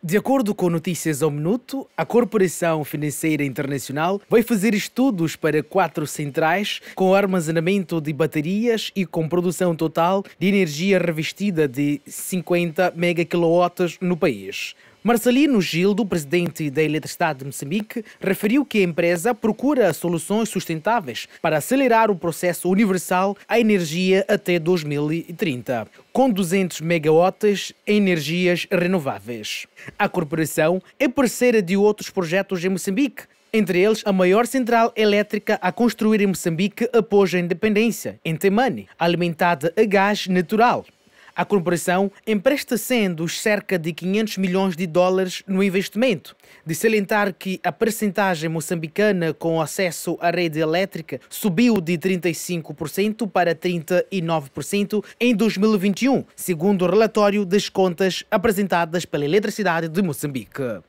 De acordo com notícias ao minuto, a Corporação Financeira Internacional vai fazer estudos para quatro centrais com armazenamento de baterias e com produção total de energia revestida de 50 megakilowatts no país. Marcelino Gildo, presidente da Eletricidade de Moçambique, referiu que a empresa procura soluções sustentáveis para acelerar o processo universal à energia até 2030, com 200 megawatts em energias renováveis. A corporação é parceira de outros projetos em Moçambique, entre eles a maior central elétrica a construir em Moçambique após a independência, em Temani, alimentada a gás natural. A corporação empresta sendo cerca de 500 milhões de dólares no investimento. De salientar que a percentagem moçambicana com acesso à rede elétrica subiu de 35% para 39% em 2021, segundo o relatório das contas apresentadas pela Eletricidade de Moçambique.